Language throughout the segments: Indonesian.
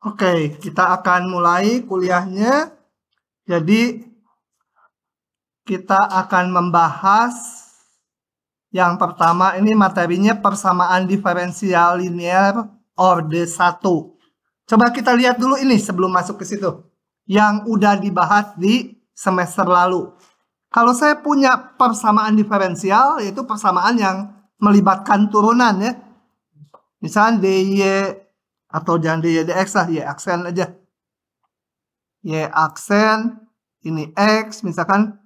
Oke, kita akan mulai kuliahnya. Jadi, kita akan membahas yang pertama ini materinya persamaan diferensial linear orde 1. Coba kita lihat dulu ini sebelum masuk ke situ. Yang udah dibahas di semester lalu. Kalau saya punya persamaan diferensial, yaitu persamaan yang melibatkan turunan ya. Misalnya dy atau jangan di YDX lah, Y ya, aksen aja. Y aksen, ini X, misalkan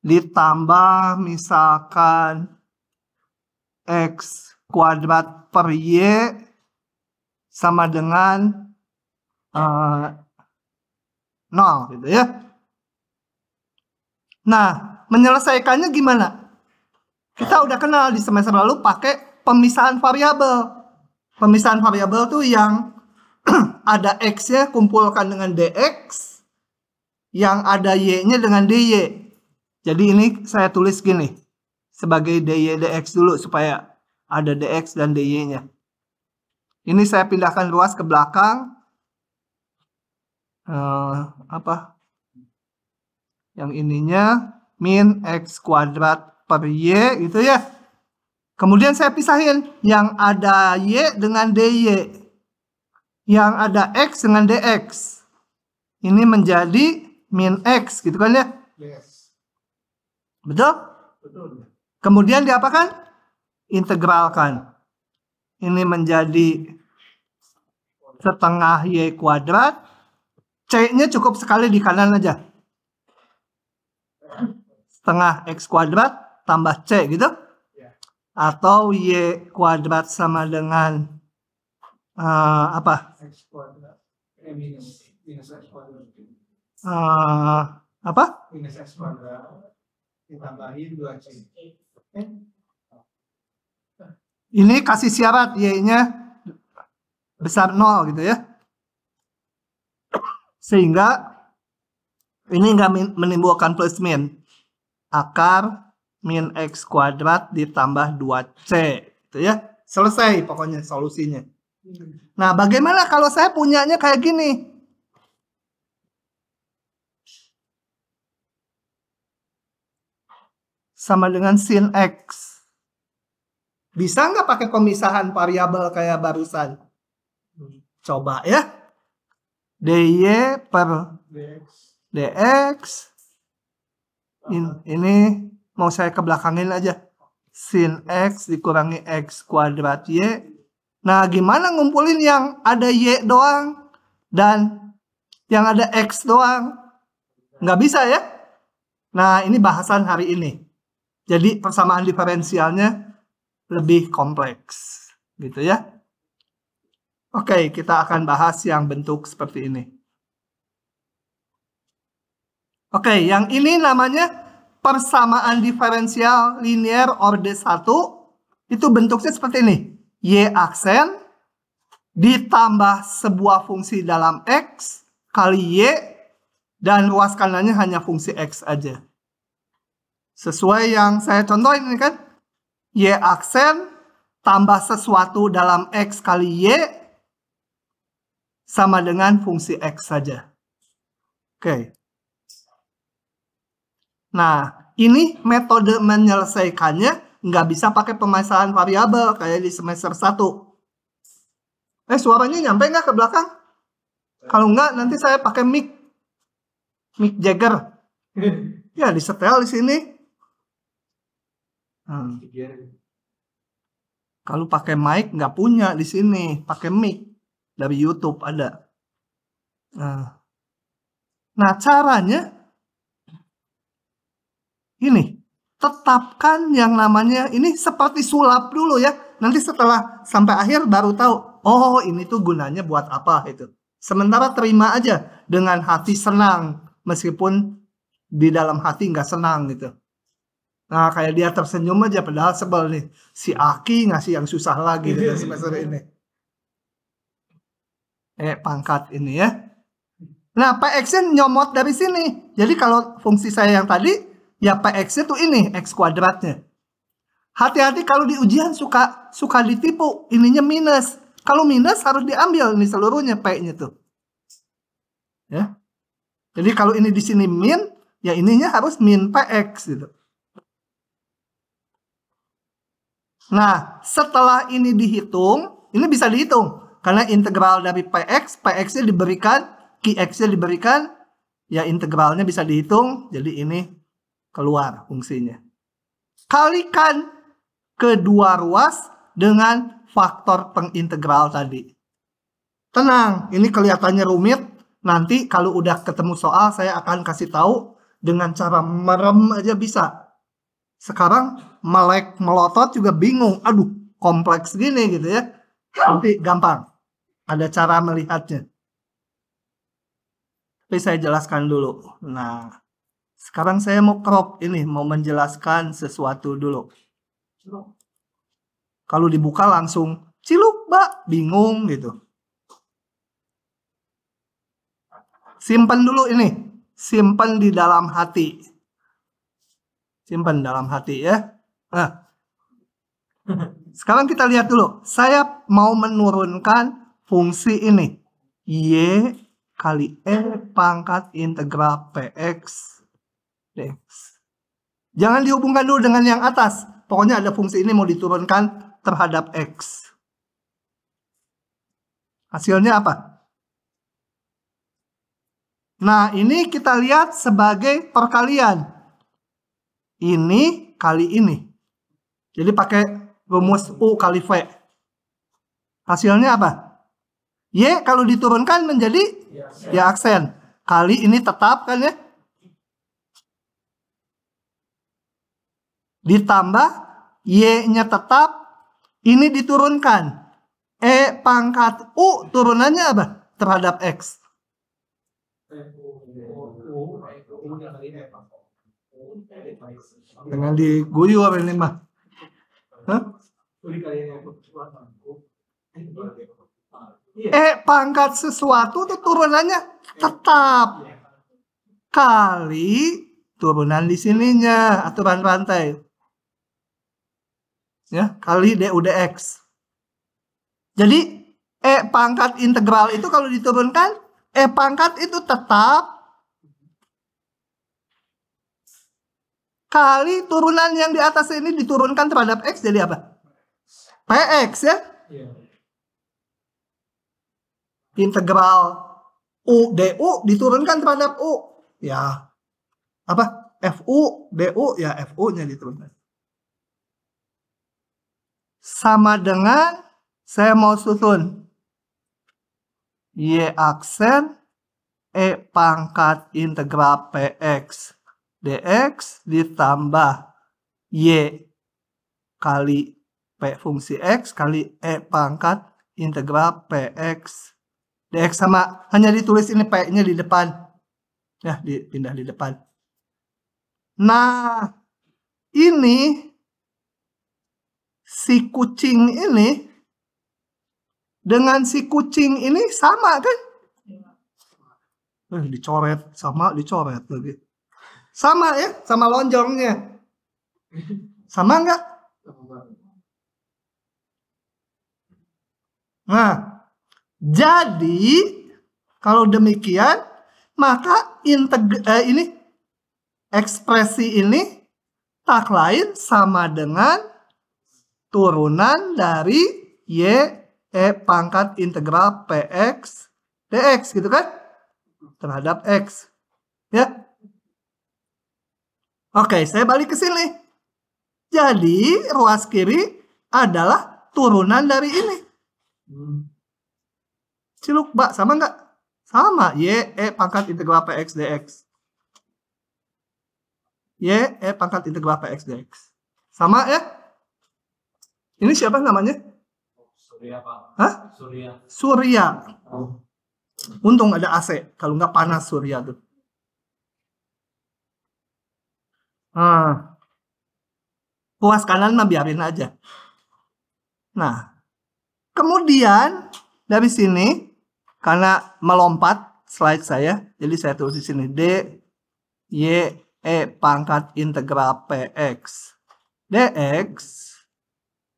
ditambah misalkan X kuadrat per Y sama dengan uh, eh, 0 gitu ya. Nah, menyelesaikannya gimana? Kita udah kenal di semester lalu pakai pemisahan variabel. Pemisahan variabel tuh yang ada x ya kumpulkan dengan dx, yang ada y-nya dengan dy. Jadi ini saya tulis gini, sebagai dy dx dulu supaya ada dx dan dy-nya. Ini saya pindahkan luas ke belakang. Uh, apa? Yang ininya min x kuadrat per y gitu ya. Kemudian saya pisahin yang ada Y dengan DY. Yang ada X dengan DX. Ini menjadi min X gitu kan ya? Yes. Betul? Betul. Kemudian diapakan? Integralkan. Ini menjadi setengah Y kuadrat. C-nya cukup sekali di kanan aja setengah x kuadrat tambah c gitu atau y kuadrat sama dengan uh, apa? X kuadrat. Eh, minus, X kuadrat. Uh, apa? Minus X kuadrat ditambahin 2C. Eh? Ini kasih syarat y-nya besar 0 gitu ya. Sehingga ini nggak menimbulkan plus min. Akar min x kuadrat ditambah 2c gitu ya selesai pokoknya solusinya nah bagaimana kalau saya punyanya kayak gini sama dengan sin x bisa nggak pakai pemisahan variabel kayak barusan coba ya dy per dx, dx. In, ini mau saya kebelakangin aja sin x dikurangi x kuadrat y nah gimana ngumpulin yang ada y doang dan yang ada x doang nggak bisa ya nah ini bahasan hari ini jadi persamaan diferensialnya lebih kompleks gitu ya Oke, kita akan bahas yang bentuk seperti ini. Oke, yang ini namanya persamaan diferensial linear orde 1 itu bentuknya seperti ini. Y aksen ditambah sebuah fungsi dalam X kali Y dan ruas kanannya hanya fungsi X aja. Sesuai yang saya contohin ini kan. Y aksen tambah sesuatu dalam X kali Y sama dengan fungsi X saja. Oke. Okay. Nah, ini metode menyelesaikannya nggak bisa pakai pemasaran variabel kayak di semester 1. Eh, suaranya nyampe nggak ke belakang? Kalau nggak, nanti saya pakai mic. Mic Jagger. Ya, disetel di sini. Hmm. Kalau pakai mic nggak punya di sini, pakai mic dari YouTube ada. Nah, nah caranya ini tetapkan yang namanya ini seperti sulap dulu ya. Nanti setelah sampai akhir baru tahu, oh ini tuh gunanya buat apa itu. Sementara terima aja dengan hati senang meskipun di dalam hati nggak senang gitu. Nah kayak dia tersenyum aja padahal sebel nih si Aki ngasih yang susah lagi gitu semester ini. Eh pangkat ini ya. Nah Pak Action nyomot dari sini. Jadi kalau fungsi saya yang tadi Ya PX itu ini X kuadratnya. Hati-hati kalau di ujian suka suka ditipu, ininya minus. Kalau minus harus diambil ini seluruhnya P-nya tuh. Ya. Jadi kalau ini di sini min, ya ininya harus min PX gitu. Nah, setelah ini dihitung, ini bisa dihitung. Karena integral dari PX, PX-nya diberikan, QX-nya diberikan, ya integralnya bisa dihitung. Jadi ini keluar fungsinya. Kalikan kedua ruas dengan faktor pengintegral tadi. Tenang, ini kelihatannya rumit. Nanti kalau udah ketemu soal, saya akan kasih tahu dengan cara merem aja bisa. Sekarang melek melotot juga bingung. Aduh, kompleks gini gitu ya. Nanti gampang. Ada cara melihatnya. Tapi saya jelaskan dulu. Nah, sekarang saya mau crop ini, mau menjelaskan sesuatu dulu. Kalau dibuka langsung, ciluk, Mbak, bingung gitu. Simpan dulu ini, simpan di dalam hati. Simpan dalam hati ya. Nah. Sekarang kita lihat dulu. Saya mau menurunkan fungsi ini. Y kali E pangkat integral PX Next. Jangan dihubungkan dulu dengan yang atas. Pokoknya ada fungsi ini mau diturunkan terhadap X. Hasilnya apa? Nah, ini kita lihat sebagai perkalian. Ini kali ini. Jadi pakai rumus U kali V. Hasilnya apa? Y kalau diturunkan menjadi ya aksen. Kali ini tetap kan ya. ditambah Y-nya tetap, ini diturunkan. E pangkat U turunannya apa terhadap X? Dengan diguyu apa ini mah? E pangkat sesuatu itu turunannya tetap kali turunan di sininya aturan rantai ya kali DUDX. Jadi E pangkat integral itu kalau diturunkan E pangkat itu tetap kali turunan yang di atas ini diturunkan terhadap X jadi apa? PX ya? Iya. Integral U DU diturunkan terhadap U ya apa? FU DU ya FU-nya diturunkan sama dengan saya mau susun Y aksen E pangkat integral PX dx ditambah Y kali P fungsi X kali E pangkat integral PX dx sama. Hanya ditulis ini P-nya di depan. Ya, dipindah di depan. Nah, ini si kucing ini dengan si kucing ini sama kan? Eh, dicoret sama dicoret lagi. Sama ya, sama lonjongnya. Sama enggak? Nah, jadi kalau demikian maka integ eh, ini ekspresi ini tak lain sama dengan turunan dari y e pangkat integral px dx gitu kan terhadap x ya oke saya balik ke sini jadi ruas kiri adalah turunan dari ini ciluk bak sama nggak sama y e pangkat integral px dx y e pangkat integral px dx sama ya ini siapa namanya? Surya, Pak. Hah? Surya. Surya. Oh. Untung ada AC, kalau nggak panas Surya tuh. Ah. Puas kanan mah biarin aja. Nah, kemudian dari sini karena melompat slide saya, jadi saya tulis di sini D Y E pangkat integral PX dx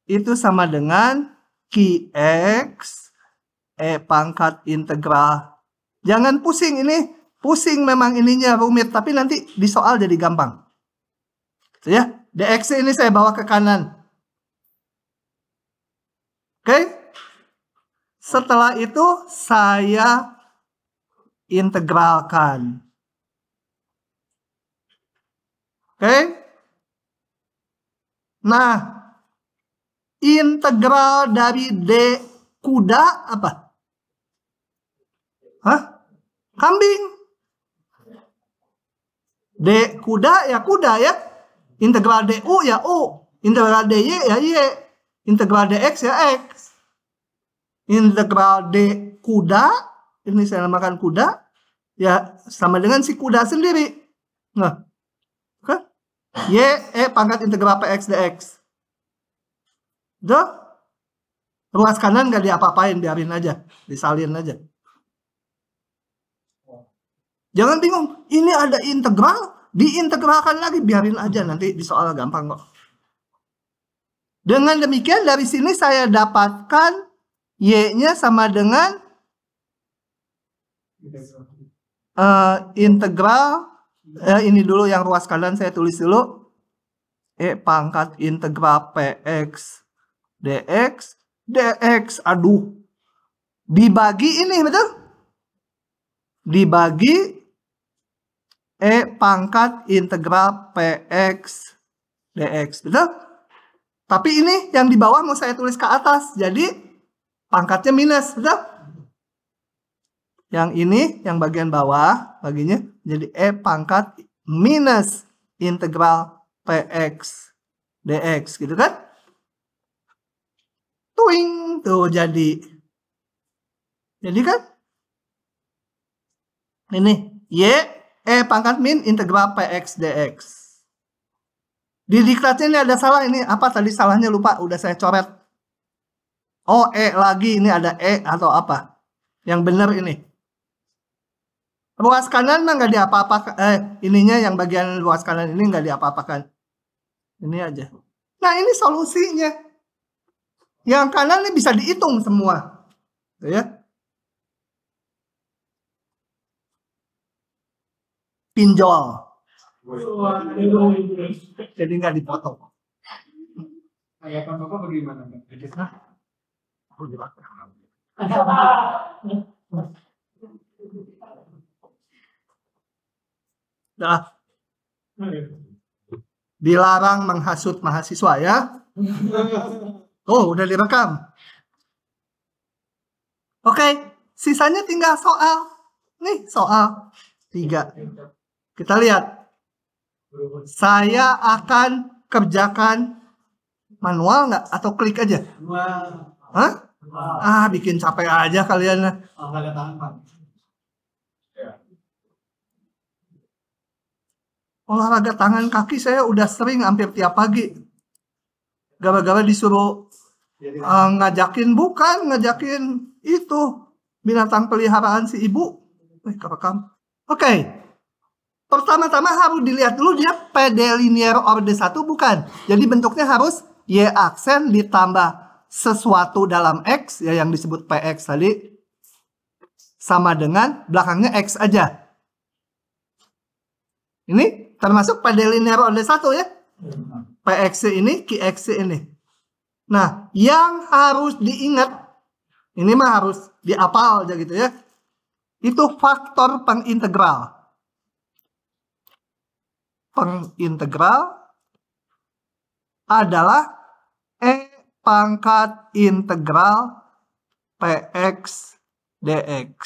itu sama dengan QX E pangkat integral. Jangan pusing ini, pusing memang ininya rumit, tapi nanti di soal jadi gampang. So, ya, DX ini saya bawa ke kanan. Oke. Okay? Setelah itu saya integralkan. Oke. Okay? Nah, integral dari D kuda apa? Hah? Kambing. D kuda ya kuda ya. Integral d DU ya U. Integral d y ya Y. Integral d x ya X. Integral D kuda, ini saya namakan kuda, ya sama dengan si kuda sendiri. Nah, oke? Y, E pangkat integral PX DX. Udah? Ruas kanan gak diapa-apain, biarin aja, disalin aja. Jangan bingung, ini ada integral, diintegralkan lagi, biarin aja nanti di soal gampang kok. Dengan demikian dari sini saya dapatkan Y-nya sama dengan uh, integral eh, ini dulu yang ruas kanan saya tulis dulu E pangkat integral PX dx dx. Aduh. Dibagi ini betul? Dibagi e pangkat integral px dx. Betul? Tapi ini yang di bawah mau saya tulis ke atas. Jadi pangkatnya minus, betul? Yang ini yang bagian bawah baginya jadi e pangkat minus integral px dx gitu kan? tuing tuh jadi jadi kan ini y e pangkat min integral px dx di diklatnya ini ada salah ini apa tadi salahnya lupa udah saya coret oh e lagi ini ada e atau apa yang benar ini luas kanan mah nggak diapa apa eh ininya yang bagian luas kanan ini nggak diapa-apakan ini aja nah ini solusinya yang kanan ini bisa dihitung semua. Gitu ya. Pinjol. Jadi nggak dipotong. bagaimana? Nah, dilarang menghasut mahasiswa ya. Oh, udah direkam. Oke, okay, sisanya tinggal soal. Nih, soal tiga. Kita lihat. Saya akan kerjakan manual nggak? Atau klik aja? Hah? Ah, bikin capek aja kalian. Olahraga tangan kaki saya udah sering hampir tiap pagi gaba-gaba disuruh uh, ngajakin bukan ngajakin itu binatang peliharaan si ibu. eh, kerekam. Oke. Okay. Pertama-tama harus dilihat dulu dia PD linear order 1 bukan. Jadi bentuknya harus Y aksen ditambah sesuatu dalam X ya yang disebut PX tadi sama dengan belakangnya X aja. Ini termasuk pada linear order 1 ya. Hmm. PXC ini, QXC ini. Nah, yang harus diingat, ini mah harus diapal aja gitu ya, itu faktor pengintegral. Pengintegral adalah E pangkat integral PX DX.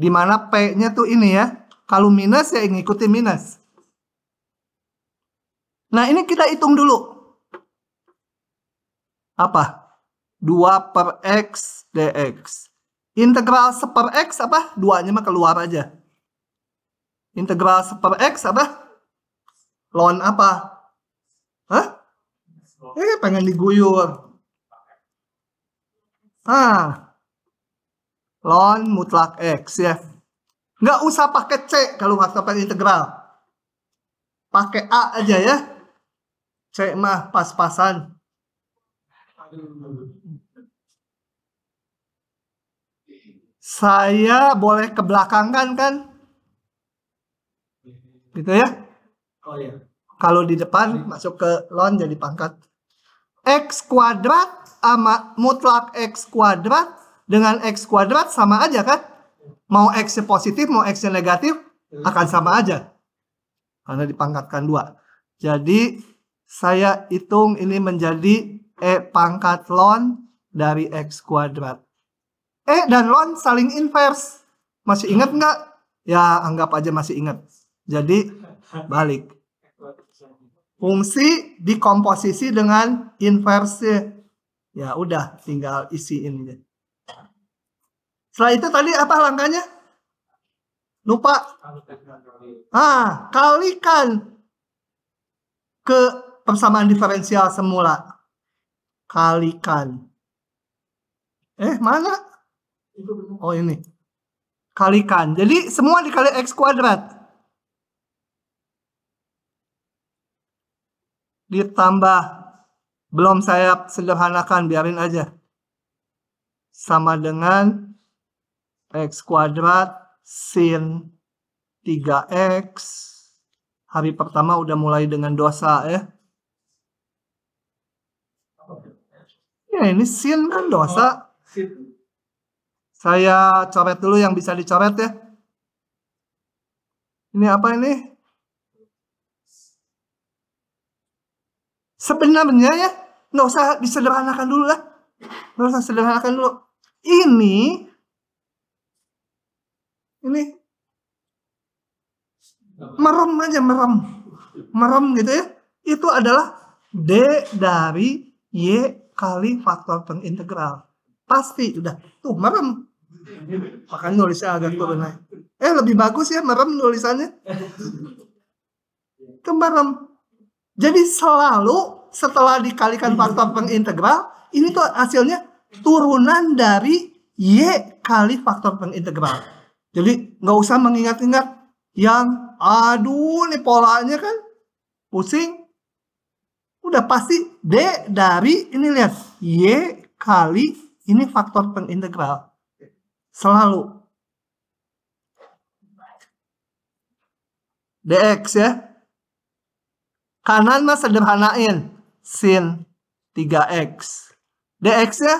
Dimana P-nya tuh ini ya, kalau minus ya ngikutin minus. Nah, ini kita hitung dulu. Apa? 2 per X dx. Integral per X apa? 2-nya mah keluar aja. Integral per X apa? Lon apa? Hah? Eh, pengen diguyur. Ah. Lon mutlak X ya. Nggak usah pakai C kalau pakai integral. Pakai A aja ya. Cek mah pas-pasan. Saya boleh ke belakang kan kan? Gitu ya? Oh iya. Kalau di depan masuk ke lon jadi pangkat. X kuadrat sama mutlak X kuadrat dengan X kuadrat sama aja kan? Mau X positif, mau X negatif akan sama aja. Karena dipangkatkan dua. Jadi saya hitung ini menjadi E pangkat lon dari X kuadrat. E dan lon saling inverse. Masih ingat nggak? Ya, anggap aja masih ingat. Jadi, balik. Fungsi dikomposisi dengan inverse. Ya, udah. Tinggal isiin. Setelah itu tadi apa langkahnya? Lupa. Ah, kalikan ke persamaan diferensial semula kalikan eh mana oh ini kalikan jadi semua dikali x kuadrat ditambah belum saya sederhanakan biarin aja sama dengan x kuadrat sin 3x hari pertama udah mulai dengan dosa ya Ya, ini sin kan dosa. Oh, Saya coret dulu yang bisa dicoret ya. Ini apa ini? Sebenarnya ya, nggak usah disederhanakan dulu lah. Nggak usah sederhanakan dulu. Ini, ini, merem aja, merem. Merem gitu ya. Itu adalah D dari Y kali faktor pengintegral. Pasti udah tuh merem. Maka nulisnya agak iya. turun naik. Eh lebih bagus ya merem nulisannya. Itu Jadi selalu setelah dikalikan faktor pengintegral, ini tuh hasilnya turunan dari Y kali faktor pengintegral. Jadi nggak usah mengingat-ingat yang aduh nih polanya kan pusing udah pasti D dari ini lihat Y kali ini faktor pengintegral selalu dx ya kanan mah sederhanain sin 3x dx ya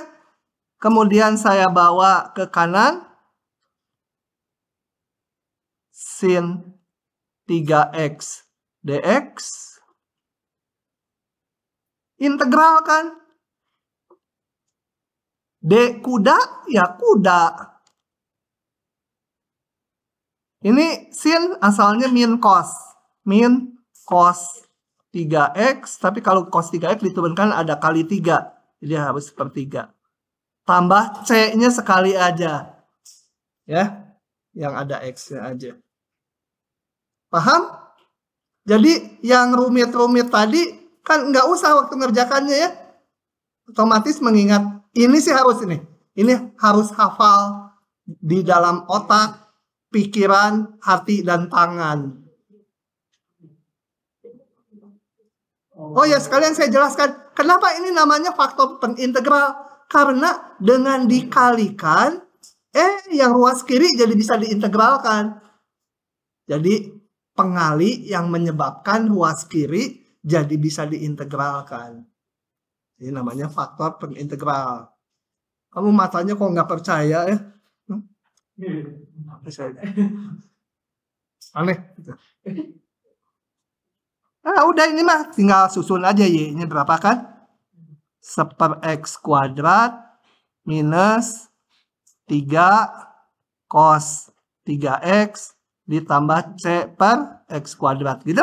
kemudian saya bawa ke kanan sin 3x dx integral kan D kuda ya kuda ini sin asalnya min cos min cos 3x tapi kalau cos 3x diturunkan ada kali 3 jadi harus sepertiga tambah C-nya sekali aja ya yang ada X-nya aja paham? Jadi yang rumit-rumit tadi Kan nggak usah waktu ngerjakannya ya. Otomatis mengingat ini sih harus ini. Ini harus hafal di dalam otak, pikiran, hati, dan tangan. Oh ya sekalian saya jelaskan kenapa ini namanya faktor pengintegral karena dengan dikalikan eh yang ruas kiri jadi bisa diintegralkan. Jadi pengali yang menyebabkan ruas kiri jadi bisa diintegralkan. Ini namanya faktor pengintegral. Kamu matanya kok nggak percaya ya? Hmm? Aneh. Ah, udah ini mah tinggal susun aja ya. Ini berapa kan? Seper X kuadrat minus 3 cos 3X ditambah C per X kuadrat gitu.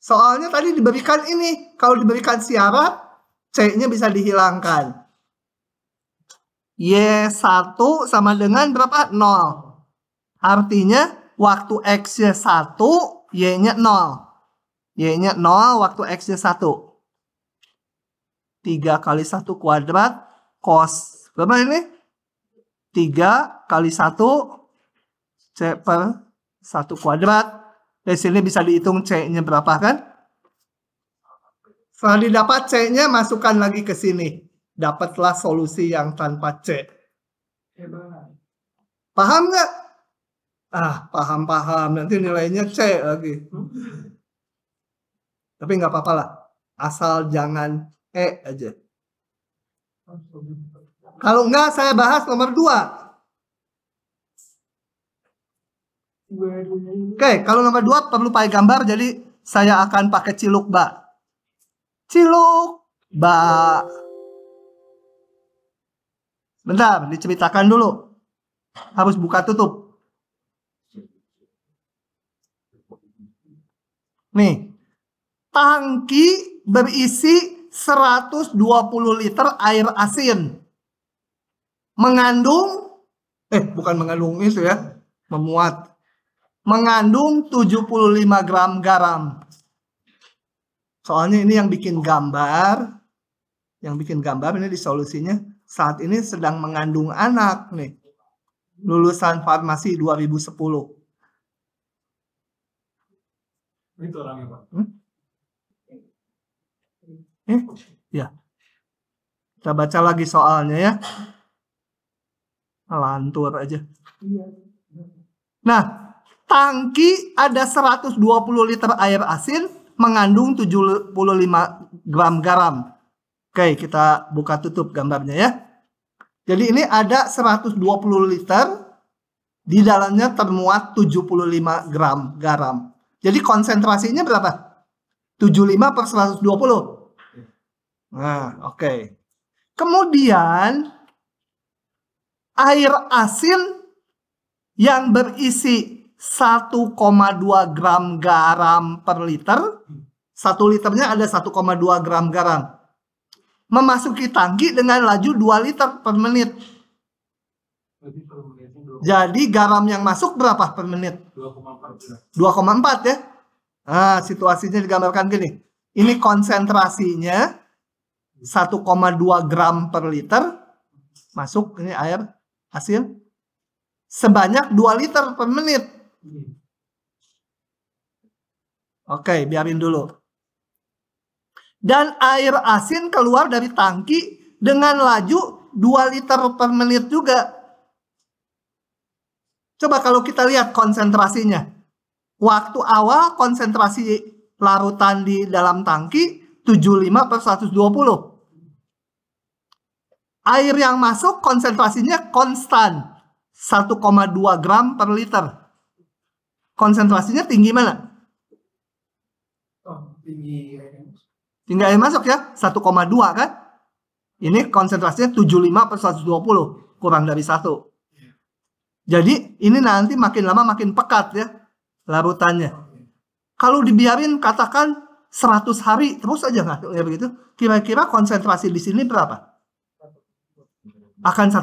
Soalnya tadi diberikan ini, kalau diberikan siara, C-nya bisa dihilangkan. Y1 sama dengan berapa? 0. Artinya waktu X-nya 1, Y-nya 0. Y-nya 0, waktu X-nya 1. 3 kali 1 kuadrat, cos. Berapa ini? 3 kali 1, C per 1 kuadrat dari sini bisa dihitung C-nya berapa kan? Setelah didapat C-nya, masukkan lagi ke sini. Dapatlah solusi yang tanpa C. Paham nggak? Ah, paham-paham. Nanti nilainya C lagi. Tapi nggak apa-apa lah. Asal jangan E aja. Kalau nggak, saya bahas nomor 2 Oke, okay, kalau nomor dua perlu pakai gambar, jadi saya akan pakai ciluk ba. Ciluk ba. Bentar, diceritakan dulu. Harus buka tutup. Nih, tangki berisi 120 liter air asin. Mengandung, eh bukan mengandung itu ya, memuat mengandung 75 gram garam. Soalnya ini yang bikin gambar, yang bikin gambar ini di solusinya saat ini sedang mengandung anak nih. Lulusan farmasi 2010. Itu orangnya, Pak. Hmm? Eh? Ya. Kita baca lagi soalnya ya. Lantur aja. Iya. Nah, tangki ada 120 liter air asin mengandung 75 gram garam. Oke, kita buka tutup gambarnya ya. Jadi ini ada 120 liter di dalamnya termuat 75 gram garam. Jadi konsentrasinya berapa? 75 per 120. Nah, oke. Okay. Kemudian air asin yang berisi 1,2 gram garam per liter. Satu liternya ada 1,2 gram garam. Memasuki tangki dengan laju 2 liter per menit. Jadi garam yang masuk berapa per menit? 2,4 ya. Nah, situasinya digambarkan gini. Ini konsentrasinya 1,2 gram per liter masuk ini air hasil sebanyak 2 liter per menit. Oke, biarin dulu. Dan air asin keluar dari tangki dengan laju 2 liter per menit juga. Coba kalau kita lihat konsentrasinya. Waktu awal konsentrasi larutan di dalam tangki 75 per 120. Air yang masuk konsentrasinya konstan 1,2 gram per liter konsentrasinya tinggi mana? Oh, tinggi tinggi air masuk ya 1,2 kan ini konsentrasinya 75 per 120 kurang dari satu iya. jadi ini nanti makin lama makin pekat ya larutannya oh, iya. kalau dibiarin katakan 100 hari terus aja nggak? ya begitu kira-kira konsentrasi di sini berapa akan 1,2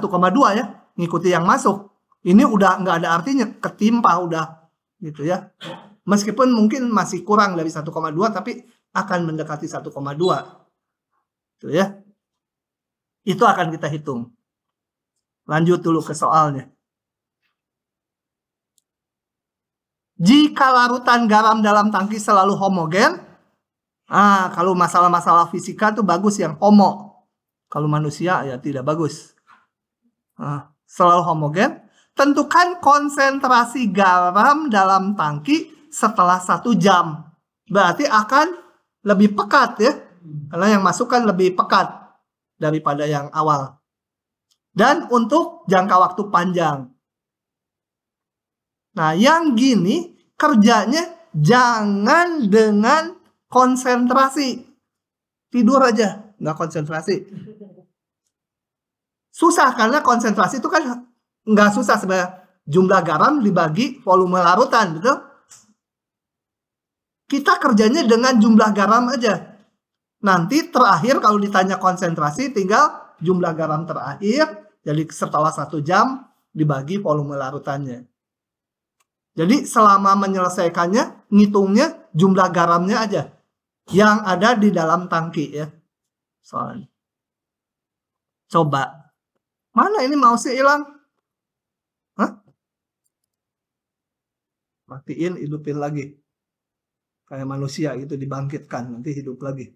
ya ngikuti yang masuk ini udah nggak ada artinya ketimpa udah gitu ya. Meskipun mungkin masih kurang dari 1,2 tapi akan mendekati 1,2. Gitu ya. Itu akan kita hitung. Lanjut dulu ke soalnya. Jika larutan garam dalam tangki selalu homogen, ah kalau masalah-masalah fisika tuh bagus yang homo. Kalau manusia ya tidak bagus. Ah, selalu homogen, Tentukan konsentrasi garam dalam tangki setelah satu jam. Berarti akan lebih pekat ya. Karena yang masuk kan lebih pekat daripada yang awal. Dan untuk jangka waktu panjang. Nah yang gini kerjanya jangan dengan konsentrasi. Tidur aja, nggak konsentrasi. Susah karena konsentrasi itu kan nggak susah sebenarnya. Jumlah garam dibagi volume larutan, gitu Kita kerjanya dengan jumlah garam aja. Nanti terakhir kalau ditanya konsentrasi tinggal jumlah garam terakhir. Jadi setelah satu jam dibagi volume larutannya. Jadi selama menyelesaikannya, ngitungnya jumlah garamnya aja yang ada di dalam tangki ya. Soalnya. Coba. Mana ini mau sih hilang? matiin hidupin lagi kayak manusia itu dibangkitkan nanti hidup lagi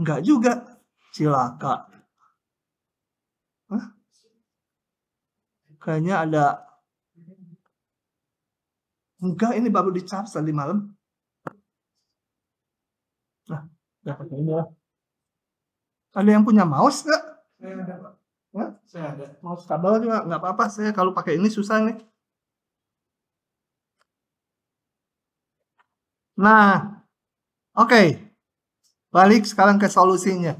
enggak juga silaka kayaknya ada enggak ini baru dicap tadi malam nah dapat ini lah ada yang punya mouse nggak? Saya ada. Mouse kabel juga nggak apa-apa. Saya kalau pakai ini susah nih. Nah, oke. Okay. Balik sekarang ke solusinya.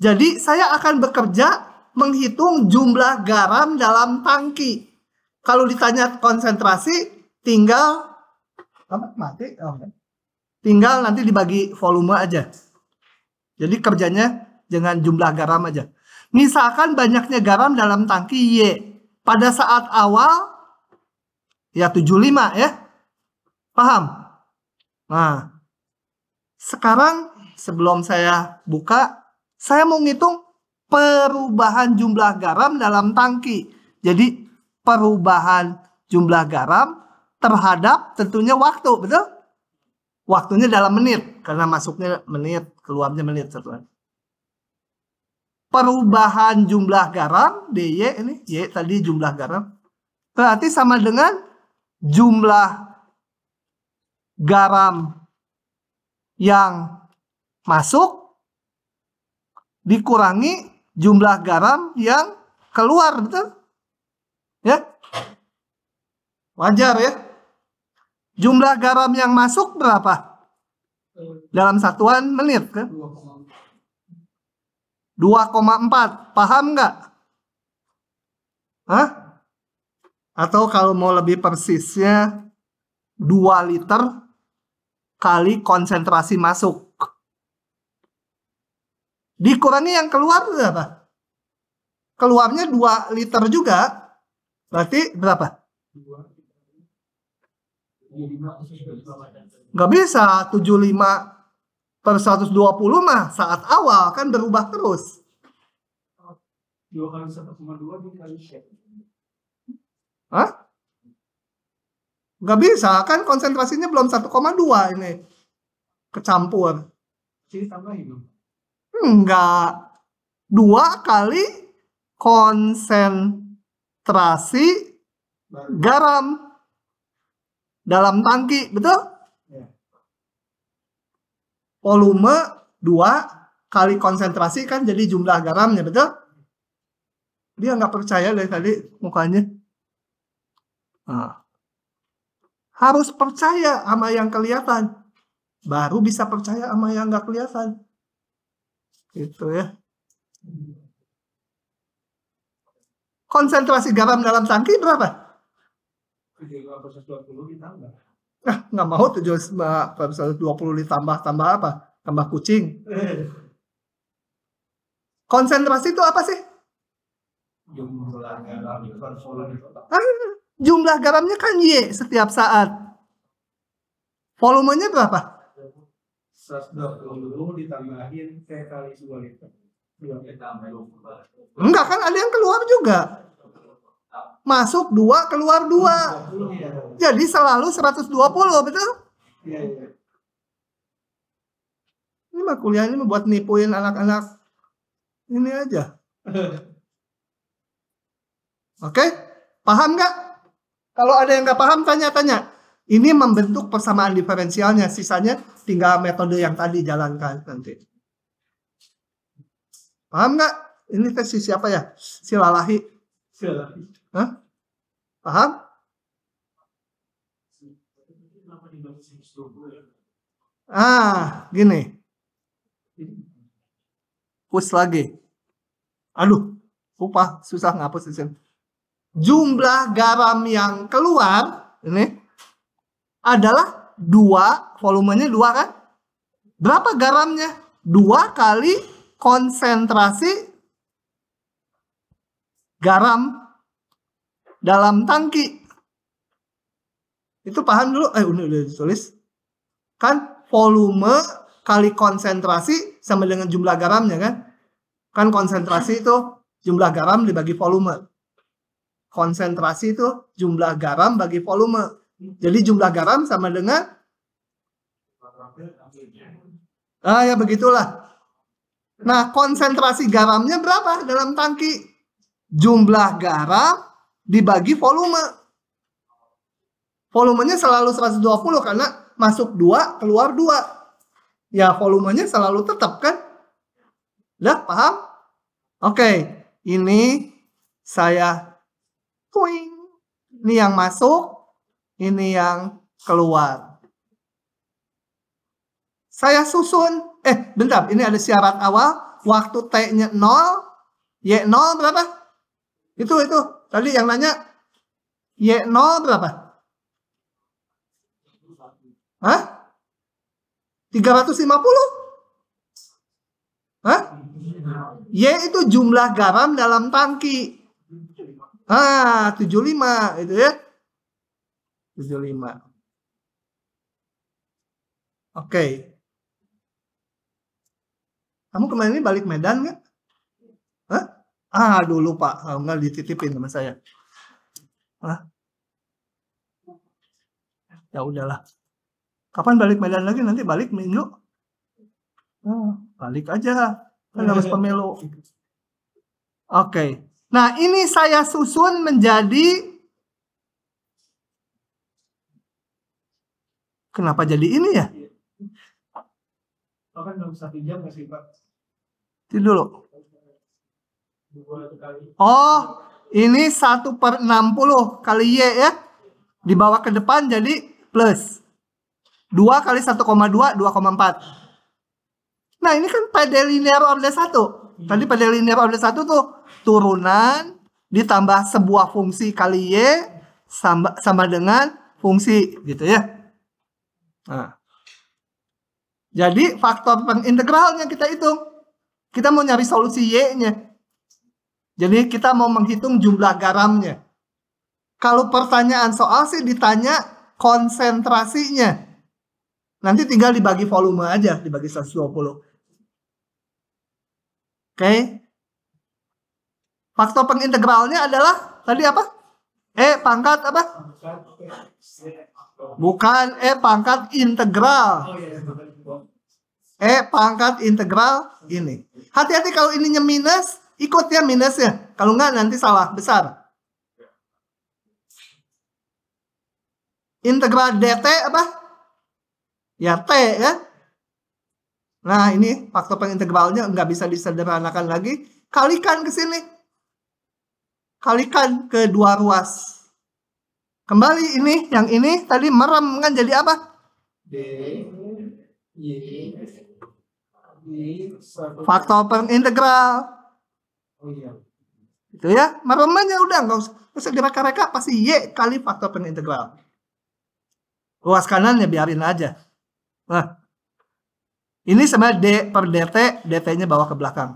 Jadi saya akan bekerja menghitung jumlah garam dalam tangki. Kalau ditanya konsentrasi, tinggal apa mati? Oh, tinggal nanti dibagi volume aja. Jadi kerjanya dengan jumlah garam aja. Misalkan banyaknya garam dalam tangki Y. Pada saat awal Ya 75 ya. Paham? Nah, sekarang sebelum saya buka, saya mau ngitung perubahan jumlah garam dalam tangki. Jadi perubahan jumlah garam terhadap tentunya waktu, betul? Waktunya dalam menit, karena masuknya menit, keluarnya menit. Satuan. Perubahan jumlah garam, DY ini, Y tadi jumlah garam, berarti sama dengan jumlah garam yang masuk dikurangi jumlah garam yang keluar, betul? Ya? Wajar ya? Jumlah garam yang masuk berapa? Dalam satuan menit kan? 2,4. Paham nggak? Hah? Atau kalau mau lebih persisnya 2 liter kali konsentrasi masuk. Dikurangi yang keluar berapa? Keluarnya 2 liter juga. Berarti berapa? Gak bisa 75 per 120 mah saat awal kan berubah terus. 2 kali 1,2 dikali Hah? Gak bisa, kan konsentrasinya belum 1,2 ini. Kecampur. Jadi dong? Enggak. Dua kali konsentrasi garam dalam tangki, betul? Ya. Volume dua kali konsentrasi kan jadi jumlah garamnya, betul? Dia nggak percaya dari tadi mukanya. Nah, harus percaya sama yang kelihatan, baru bisa percaya sama yang nggak kelihatan. Gitu ya. Konsentrasi garam dalam tangki berapa? 720 ditambah. Nah, nggak mau 720 ditambah tambah apa? Tambah kucing. Konsentrasi itu apa sih? Jumlah garamnya kan Y setiap saat. Volumenya berapa? 120 ditambahin T kali 2 liter. Enggak kan ada yang keluar juga. Masuk dua, keluar dua. Jadi selalu 120, betul? Iya, iya. Ini mah kuliah ini buat nipuin anak-anak ini aja. Oke? Okay? Paham nggak? Kalau ada yang nggak paham tanya-tanya. Ini membentuk persamaan diferensialnya. Sisanya tinggal metode yang tadi jalankan nanti. Paham nggak? Ini tesis siapa ya? Silalahi. Silalahi. Hah? Paham? Ah, gini. Push lagi. Aduh, lupa. Susah ngapus di sini jumlah garam yang keluar ini adalah dua volumenya dua kan berapa garamnya dua kali konsentrasi garam dalam tangki itu paham dulu eh udah, udah ditulis kan volume kali konsentrasi sama dengan jumlah garamnya kan kan konsentrasi itu jumlah garam dibagi volume konsentrasi itu jumlah garam bagi volume. Jadi jumlah garam sama dengan Ah ya begitulah. Nah, konsentrasi garamnya berapa dalam tangki? Jumlah garam dibagi volume. Volumenya selalu 120 karena masuk 2, keluar 2. Ya, volumenya selalu tetap kan? Udah paham? Oke, ini saya Kuing, Ini yang masuk, ini yang keluar. Saya susun, eh bentar, ini ada syarat awal. Waktu T-nya 0, Y0 berapa? Itu, itu. Tadi yang nanya, Y0 berapa? Hah? 350? Hah? Y itu jumlah garam dalam tangki. Ah, 75 itu ya. 75. Oke. Okay. Kamu kemarin ini balik Medan nggak? Ah, dulu Pak, kalau nggak dititipin sama saya. Hah? Ya udahlah. Kapan balik Medan lagi? Nanti balik minggu. Ah, balik aja. Kan harus pemilu. Oke. Okay. Nah, ini saya susun menjadi Kenapa jadi ini ya? Bahkan belum satu jam masih Pak. Tidur dulu. Oh, ini 1 per 60 kali Y ya. Dibawa ke depan jadi plus. 2 kali 1,2, 2,4. Nah, ini kan PD linear order 1. Tadi pada linear pada satu tuh turunan ditambah sebuah fungsi kali y sama, sama dengan fungsi gitu ya. Nah. Jadi faktor pengintegralnya kita hitung. Kita mau nyari solusi y-nya. Jadi kita mau menghitung jumlah garamnya. Kalau pertanyaan soal sih ditanya konsentrasinya. Nanti tinggal dibagi volume aja, dibagi 120 okay. faktor pengintegralnya adalah tadi apa e pangkat apa bukan e pangkat integral e pangkat integral ini hati-hati kalau ininya minus ikut ya minusnya kalau enggak nanti salah besar integral dt apa ya t ya Nah ini faktor pengintegralnya nggak bisa disederhanakan lagi. Kalikan ke sini. Kalikan ke dua ruas. Kembali ini, yang ini tadi merem kan jadi apa? D, Y, Faktor pengintegral. Oh iya. Itu ya, meremnya udah nggak usah, usah direka-reka pasti Y kali faktor pengintegral. Ruas kanannya biarin aja. Nah, ini sama D per DT, DT-nya bawah ke belakang.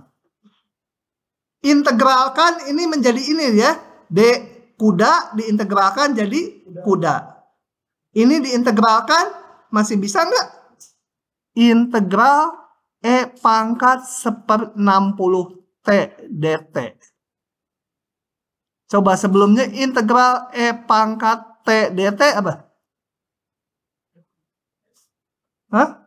Integralkan ini menjadi ini ya. D kuda diintegralkan jadi kuda. Ini diintegralkan masih bisa nggak? Integral E pangkat seper 60 T DT. Coba sebelumnya integral E pangkat T DT apa? Hah?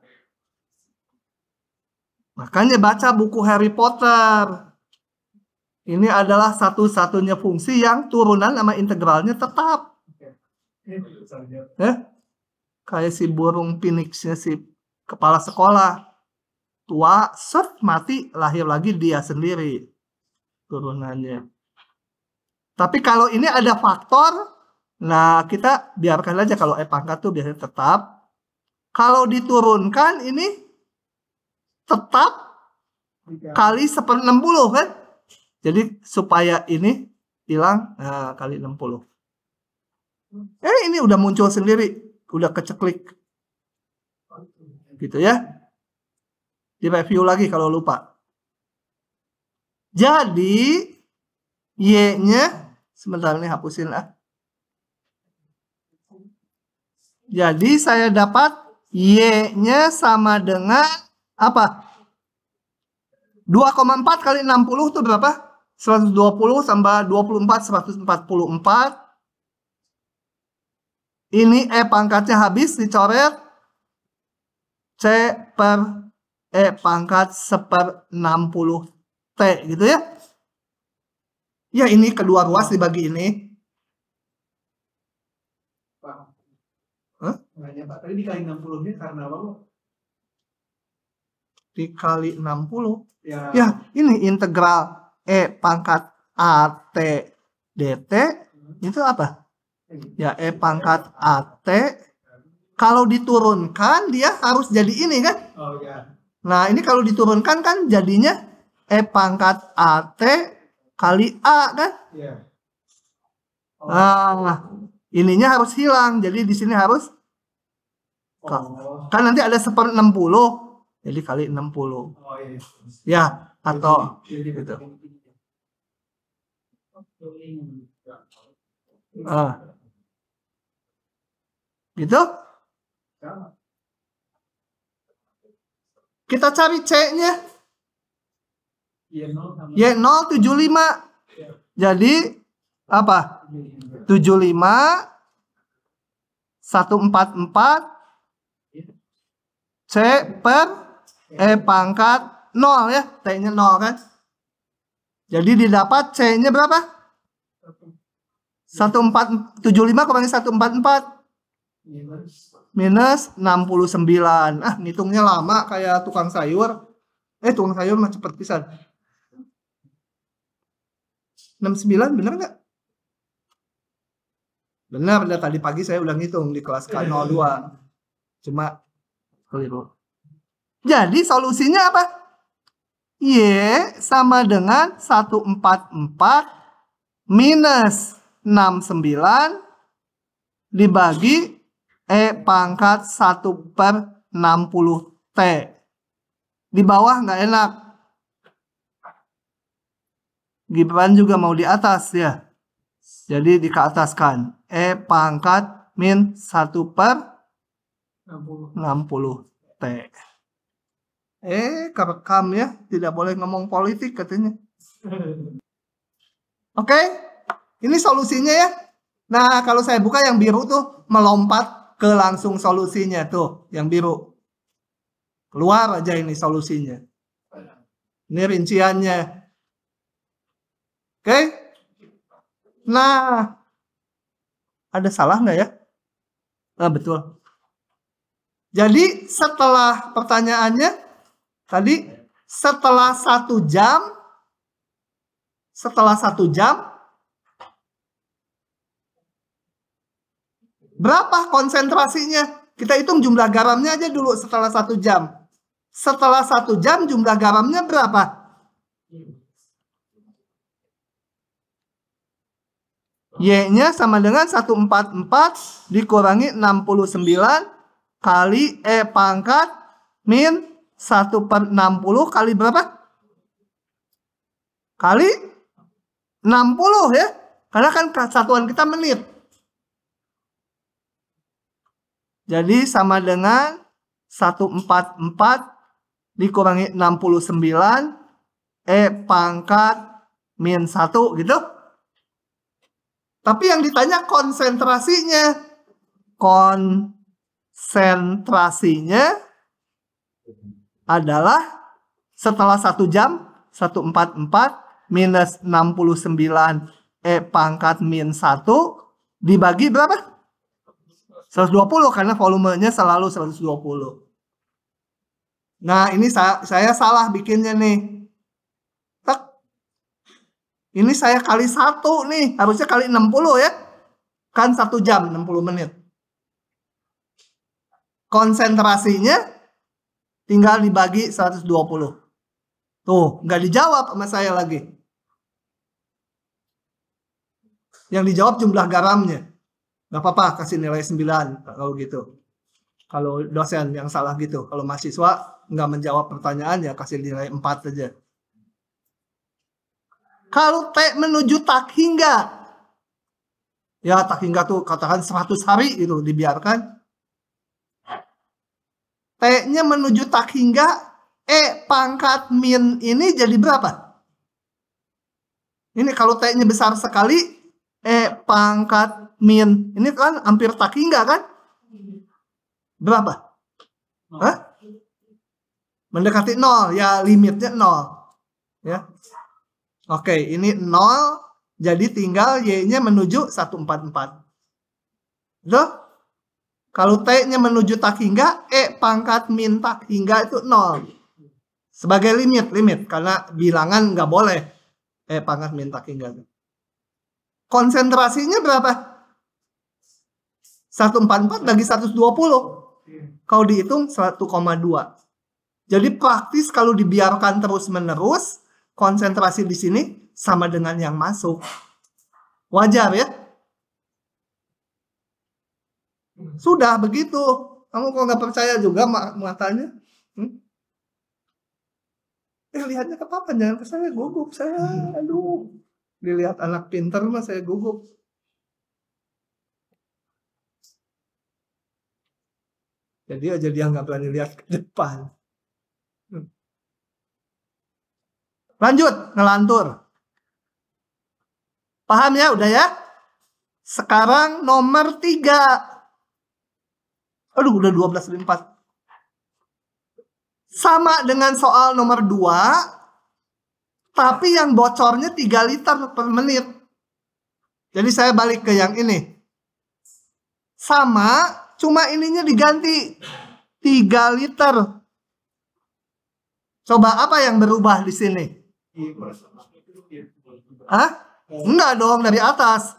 Makanya baca buku Harry Potter. Ini adalah satu-satunya fungsi yang turunan sama integralnya tetap. Eh? Kayak si burung phoenixnya si kepala sekolah. Tua, set, mati, lahir lagi dia sendiri. Turunannya. Tapi kalau ini ada faktor, nah kita biarkan aja kalau E pangkat tuh biasanya tetap. Kalau diturunkan ini tetap kali seper 60 kan. Jadi supaya ini hilang nah, kali 60. Eh ini udah muncul sendiri, udah keceklik. Gitu ya. Di review lagi kalau lupa. Jadi Y-nya sebentar ini hapusin lah. Jadi saya dapat Y-nya sama dengan apa? 2,4 kali 60 itu berapa? 120 tambah 24 144. Ini E pangkatnya habis dicoret. C per E pangkat seper 60 T gitu ya. Ya ini kedua ruas dibagi ini. Pak. Huh? Nanya Pak, tadi dikali 60-nya karena apa? dikali 60 ya, ya ini integral E pangkat AT DT hmm. itu apa? Eh, gitu. Ya E pangkat AT kalau diturunkan dia harus jadi ini kan? Oh, ya. Nah, ini kalau diturunkan kan jadinya E pangkat AT kali A kan? Ya. Oh. Nah, ininya harus hilang. Jadi di sini harus oh. kan nanti ada seper 60. Jadi kali 60. Oh, iya, iya. Ya, atau gitu. Ya. Ah. Gitu? Kita cari C-nya. Ya 075. Iya, iya. Jadi apa? 75 144 C per E pangkat 0 ya. T-nya 0 kan. Jadi didapat C-nya berapa? 1475 kurangi 144. Minus 69. Ah, ngitungnya lama kayak tukang sayur. Eh, tukang sayur mah cepet pisan. 69 bener nggak? Benar, benar tadi pagi saya udah ngitung di kelas K02. Cuma keliru. Jadi solusinya apa? Y sama dengan 144 minus 69 dibagi E pangkat 1 per 60 T. Di bawah nggak enak. Gibran juga mau di atas ya. Jadi di kan. E pangkat min 1 per 60 T. Eh, kerekam ya. Tidak boleh ngomong politik katanya. Oke, okay? ini solusinya ya. Nah, kalau saya buka yang biru tuh melompat ke langsung solusinya tuh, yang biru. Keluar aja ini solusinya. Ini rinciannya. Oke? Okay? Nah, ada salah nggak ya? Nah, betul. Jadi setelah pertanyaannya, Tadi setelah satu jam, setelah satu jam, berapa konsentrasinya? Kita hitung jumlah garamnya aja dulu setelah satu jam. Setelah satu jam jumlah garamnya berapa? Y-nya sama dengan 144 dikurangi 69 kali E pangkat min 1 per 60 kali berapa? Kali 60 ya. Karena kan satuan kita menit. Jadi sama dengan 144 dikurangi 69 E eh, pangkat min 1 gitu. Tapi yang ditanya konsentrasinya. Konsentrasinya Konsentrasinya adalah setelah satu jam 144 minus 69 E eh, pangkat min 1 dibagi berapa? 120 karena volumenya selalu 120. Nah, ini saya, saya salah bikinnya nih. Tek. Ini saya kali satu nih, harusnya kali 60 ya. Kan satu jam 60 menit. Konsentrasinya Tinggal dibagi 120. Tuh, nggak dijawab sama saya lagi. Yang dijawab jumlah garamnya. Nggak apa-apa, kasih nilai 9 kalau gitu. Kalau dosen yang salah gitu. Kalau mahasiswa nggak menjawab pertanyaan ya kasih nilai 4 saja. Kalau T menuju tak hingga. Ya tak hingga tuh katakan 100 hari itu dibiarkan T-nya menuju tak hingga E pangkat min ini jadi berapa? Ini kalau T-nya besar sekali, E pangkat min. Ini kan hampir tak hingga kan? Berapa? Hah? Mendekati nol, ya limitnya nol. Ya. Oke, ini nol, jadi tinggal Y-nya menuju 144. Betul? Kalau T-nya menuju tak hingga, E pangkat min tak hingga itu 0. Sebagai limit, limit. Karena bilangan nggak boleh. E pangkat min tak hingga. Konsentrasinya berapa? 144 bagi 120. Kalau dihitung 1,2. Jadi praktis kalau dibiarkan terus-menerus, konsentrasi di sini sama dengan yang masuk. Wajar ya? Sudah begitu. Kamu kalau nggak percaya juga matanya. Hmm? Eh, lihatnya ke papa, jangan ke saya gugup. Saya, aduh. Dilihat anak pinter mah saya gugup. Jadi aja dia nggak berani lihat ke depan. Hmm. Lanjut, ngelantur. Paham ya? Udah ya? Sekarang nomor tiga. Aduh, udah 12 lebih 4. Sama dengan soal nomor 2, tapi yang bocornya 3 liter per menit. Jadi saya balik ke yang ini. Sama, cuma ininya diganti. 3 liter. Coba apa yang berubah di sini? Iya, Hah? Enggak dong, dari atas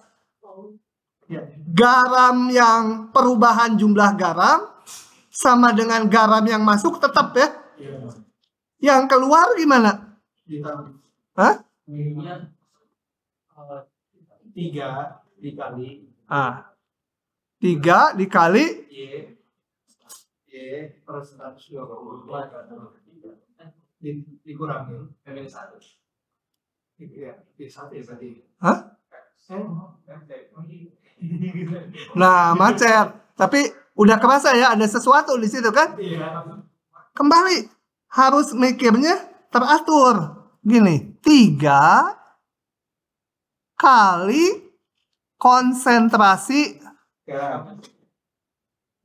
garam yang perubahan jumlah garam sama dengan garam yang masuk tetap ya. Iya, yang keluar gimana? Hah? Eh, tiga dikali. Ah. Tiga dikali. Y. Y Hah? Nah, macet. Tapi udah kerasa ya ada sesuatu di situ kan? Iya. Kembali harus mikirnya teratur. Gini, tiga kali konsentrasi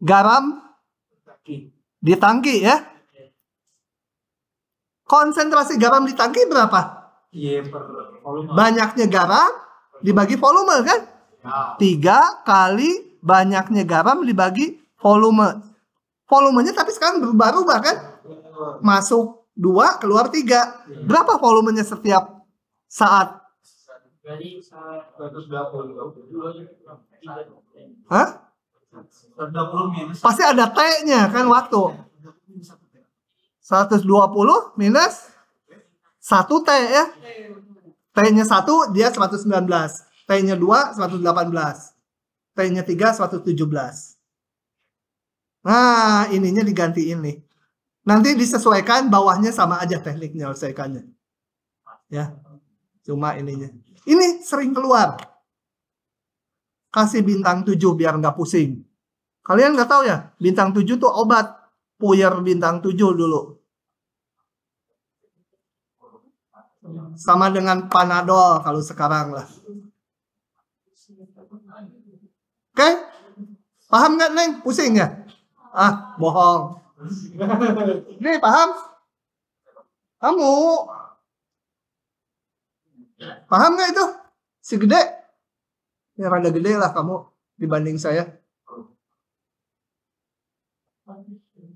garam, di tangki ya. Konsentrasi garam di tangki berapa? Iya, Banyaknya garam dibagi volume kan? Tiga kali banyaknya garam dibagi volume. Volumenya tapi sekarang berubah-ubah kan? Masuk dua, keluar tiga. Berapa volumenya setiap saat? Hah? Pasti ada T-nya kan waktu. 120 minus 1 T ya. T-nya 1, dia 119. T-nya 2 118. T-nya 3 117. Nah, ininya diganti ini. Nanti disesuaikan bawahnya sama aja tekniknya selesaikannya. Ya. Cuma ininya. Ini sering keluar. Kasih bintang 7 biar nggak pusing. Kalian nggak tahu ya, bintang 7 tuh obat. Puyer bintang 7 dulu. Sama dengan Panadol kalau sekarang lah. Oke? Okay? Paham nggak Neng? Pusing nggak? Ah, bohong. Nih paham? Kamu paham nggak itu? Si gede? Ya rada gede lah kamu dibanding saya.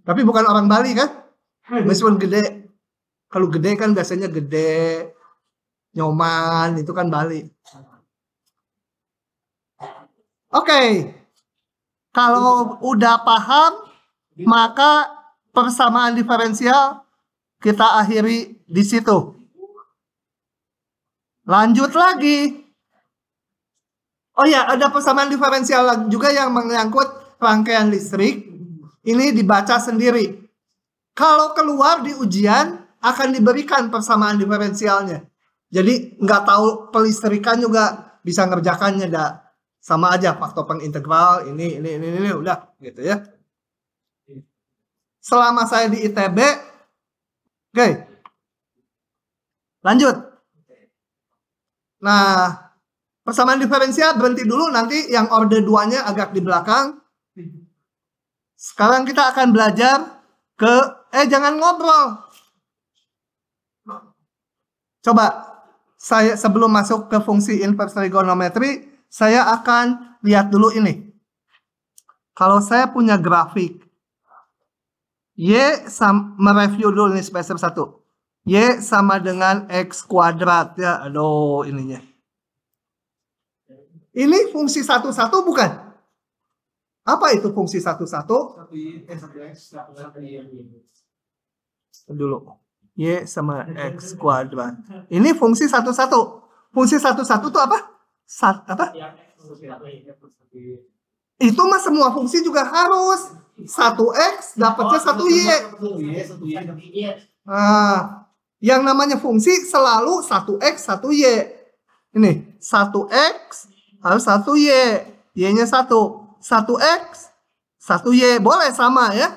Tapi bukan orang Bali kan? Meskipun gede. Kalau gede kan biasanya gede, nyoman, itu kan Bali. Oke. Okay. Kalau udah paham maka persamaan diferensial kita akhiri di situ. Lanjut lagi. Oh ya, ada persamaan diferensial juga yang menyangkut rangkaian listrik. Ini dibaca sendiri. Kalau keluar di ujian akan diberikan persamaan diferensialnya. Jadi nggak tahu pelistrikan juga bisa ngerjakannya dah sama aja faktor pengintegral ini ini ini, ini udah gitu ya. Selama saya di ITB, oke, okay. lanjut. Nah, persamaan diferensial berhenti dulu nanti yang order duanya agak di belakang. Sekarang kita akan belajar ke eh jangan ngobrol. Coba saya sebelum masuk ke fungsi inverse trigonometri, saya akan lihat dulu ini. Kalau saya punya grafik, Y sama, mereview dulu ini spesies satu Y sama dengan X kuadrat ya. Aduh, ininya. Ini fungsi satu-satu bukan? Apa itu fungsi satu-satu? Dulu. Y sama X kuadrat. Ini fungsi satu-satu. Fungsi satu-satu itu apa? sat, apa? Iya, itu mah semua fungsi juga harus satu x dapatnya oh, satu y. Nah, yang namanya fungsi selalu satu x satu y. Ini satu x harus satu y, y-nya satu, satu x satu y boleh sama ya.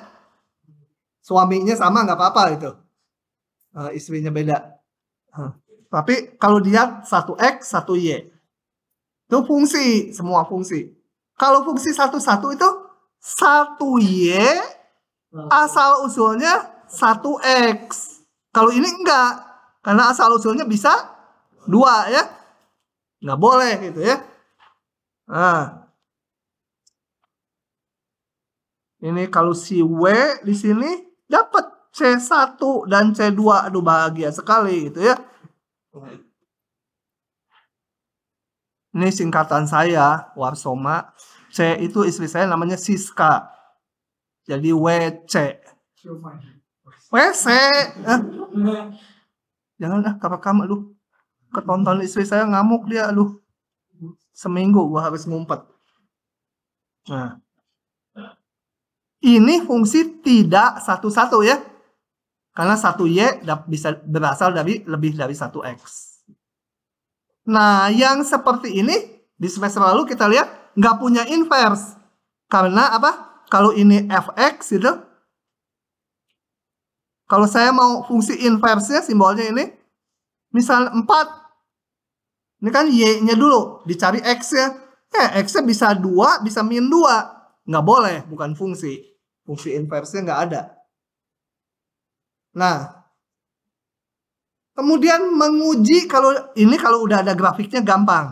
Suaminya sama nggak apa-apa itu. Uh, istrinya beda. tapi kalau dia satu x satu y. Itu fungsi, semua fungsi. Kalau fungsi satu-satu itu satu y asal usulnya satu x. Kalau ini enggak, karena asal usulnya bisa dua ya, nggak boleh gitu ya. Nah, ini kalau si w di sini dapat c 1 dan c 2 aduh bahagia sekali gitu ya. Ini singkatan saya, Warsoma. C itu istri saya namanya Siska. Jadi WC. WC. Eh. Jangan kapan kamu lu. Ketonton istri saya ngamuk dia lu. Seminggu gua harus ngumpet. Nah. Ini fungsi tidak satu-satu ya. Karena satu Y bisa berasal dari lebih dari satu X. Nah, yang seperti ini di semester lalu kita lihat nggak punya inverse. Karena apa? Kalau ini fx gitu. Kalau saya mau fungsi inverse simbolnya ini. Misal 4. Ini kan y-nya dulu. Dicari x-nya. Eh, x-nya bisa dua, bisa min dua, Nggak boleh, bukan fungsi. Fungsi inverse-nya nggak ada. Nah, Kemudian menguji kalau ini kalau udah ada grafiknya gampang.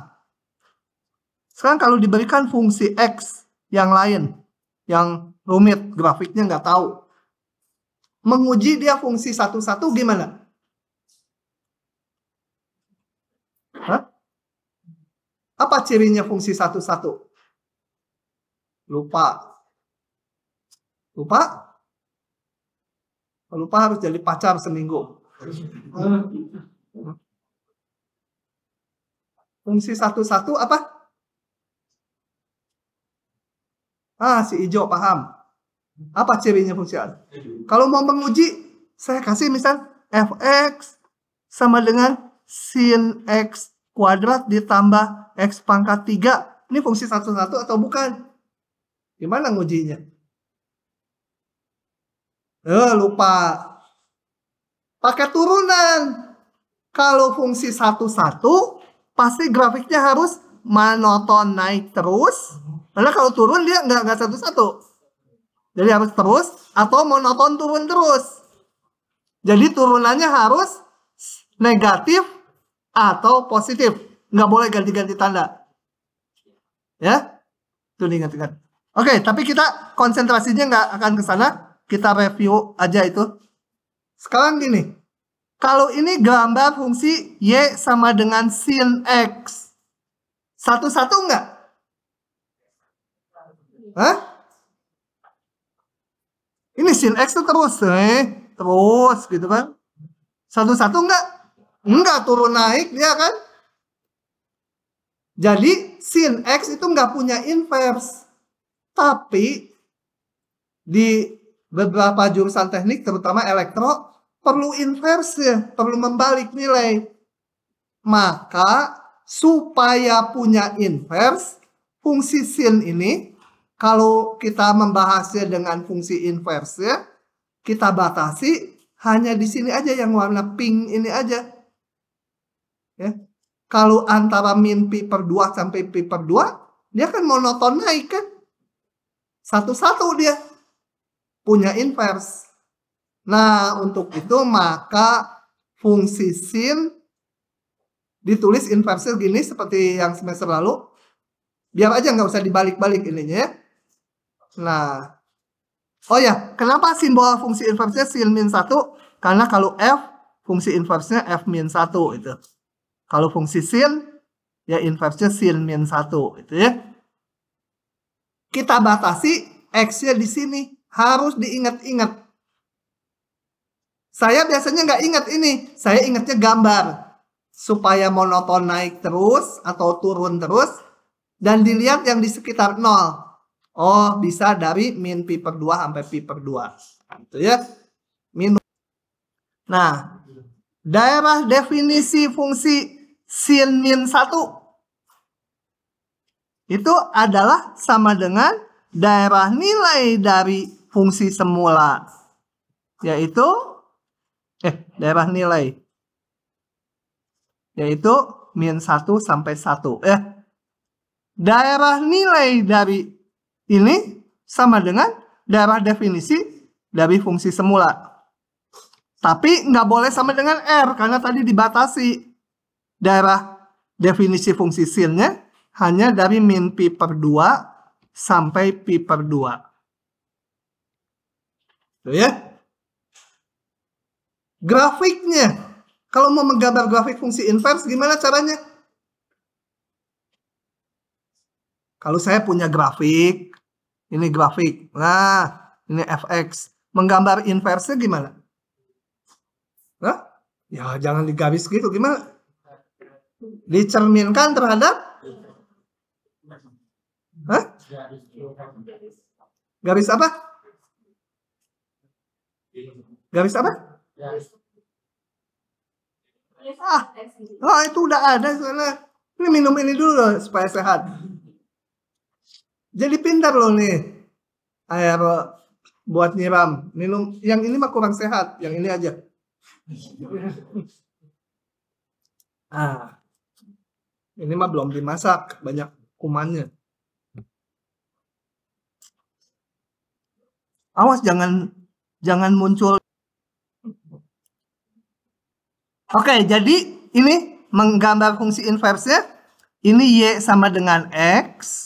Sekarang kalau diberikan fungsi x yang lain, yang rumit, grafiknya nggak tahu. Menguji dia fungsi satu-satu gimana? Hah? Apa cirinya fungsi satu-satu? Lupa. Lupa? Lupa harus jadi pacar seminggu. Fungsi satu-satu apa? Ah, si hijau paham. Apa cirinya fungsi A? Kalau mau menguji, saya kasih misal fx sama dengan sin x kuadrat ditambah x pangkat 3. Ini fungsi satu-satu atau bukan? Gimana ngujinya? Eh, lupa pakai turunan. Kalau fungsi satu-satu, pasti grafiknya harus monoton naik terus. Karena kalau turun dia nggak nggak satu-satu. Jadi harus terus atau monoton turun terus. Jadi turunannya harus negatif atau positif. Nggak boleh ganti-ganti tanda. Ya, itu diingat-ingat. Oke, tapi kita konsentrasinya nggak akan ke sana. Kita review aja itu. Sekarang gini, kalau ini gambar fungsi Y sama dengan sin X. Satu-satu enggak? Hah? Ini sin X tuh terus, eh? terus gitu kan. Satu-satu enggak? Enggak, turun naik dia ya kan. Jadi sin X itu enggak punya inverse. Tapi di beberapa jurusan teknik terutama elektro perlu inverse, perlu membalik nilai. Maka supaya punya inverse, fungsi sin ini kalau kita membahasnya dengan fungsi inverse ya, kita batasi hanya di sini aja yang warna pink ini aja. Ya. Kalau antara min pi per 2 sampai pi per 2, dia kan monoton naik kan. Satu-satu dia punya inverse. Nah, untuk itu maka fungsi sin ditulis inverse gini seperti yang semester lalu. Biar aja nggak usah dibalik-balik ininya ya. Nah, oh ya, kenapa simbol fungsi inverse sin min 1? Karena kalau f, fungsi inverse f min 1 itu. Kalau fungsi sin, ya inverse sin min 1 itu ya. Kita batasi x-nya di sini harus diingat-ingat. Saya biasanya nggak ingat ini, saya ingatnya gambar supaya monoton naik terus atau turun terus dan dilihat yang di sekitar nol. Oh, bisa dari min pi per 2 sampai pi per 2. Itu ya. Min Nah, daerah definisi fungsi sin min 1 itu adalah sama dengan daerah nilai dari fungsi semula, yaitu eh daerah nilai, yaitu min 1 sampai 1. Eh, daerah nilai dari ini sama dengan daerah definisi dari fungsi semula. Tapi nggak boleh sama dengan R karena tadi dibatasi daerah definisi fungsi sinnya hanya dari min pi per 2 sampai pi per 2. Tuh ya. Grafiknya. Kalau mau menggambar grafik fungsi inverse gimana caranya? Kalau saya punya grafik, ini grafik. Nah, ini fx. Menggambar inverse gimana? Hah? Ya, jangan digaris gitu. Gimana? Dicerminkan terhadap? Hah? Garis apa? Garis apa? Garis. Ya. Ah, oh, itu udah ada soalnya. Ini minum ini dulu loh, supaya sehat. Jadi pintar loh nih. Air buat nyiram. Minum yang ini mah kurang sehat, yang ini aja. Ah. Ini mah belum dimasak, banyak kumannya. Awas jangan jangan muncul. Oke, jadi ini menggambar fungsi inversnya. Ini Y sama dengan X.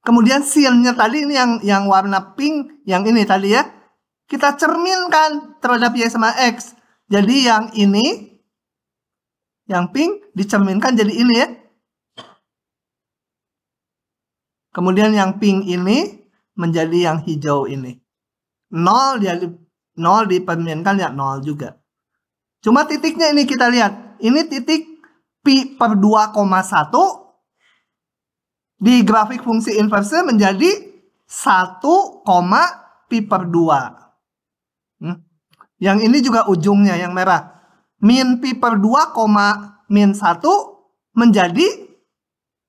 Kemudian siennya tadi ini yang yang warna pink, yang ini tadi ya. Kita cerminkan terhadap Y sama X. Jadi yang ini, yang pink dicerminkan jadi ini ya. Kemudian yang pink ini menjadi yang hijau ini. 0 jadi 0 diperminkan ya 0 juga. Cuma titiknya ini kita lihat. Ini titik pi per 2,1 di grafik fungsi inverse menjadi 1, pi per 2. Hmm. Yang ini juga ujungnya yang merah. Min pi per 2, min 1 menjadi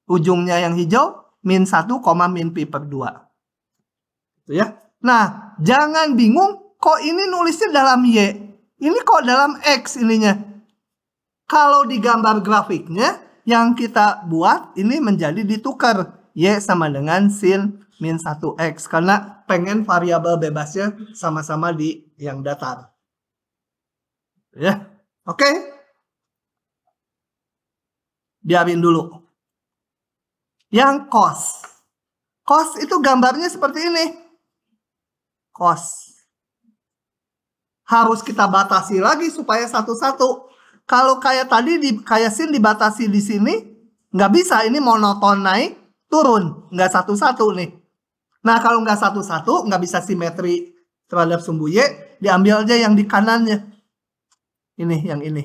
ujungnya yang hijau min 1, min pi per 2. ya. Nah, jangan bingung kok ini nulisnya dalam Y? Ini kok dalam X ininya? Kalau di gambar grafiknya yang kita buat ini menjadi ditukar Y sama dengan sin min 1X karena pengen variabel bebasnya sama-sama di yang datar. Ya, oke. Okay. Biarin dulu. Yang cos. Cos itu gambarnya seperti ini. Cos harus kita batasi lagi supaya satu-satu. Kalau kayak tadi di kayak sin dibatasi di sini nggak bisa ini monoton naik turun nggak satu-satu nih. Nah kalau nggak satu-satu nggak bisa simetri terhadap sumbu y diambil aja yang di kanannya. Ini yang ini.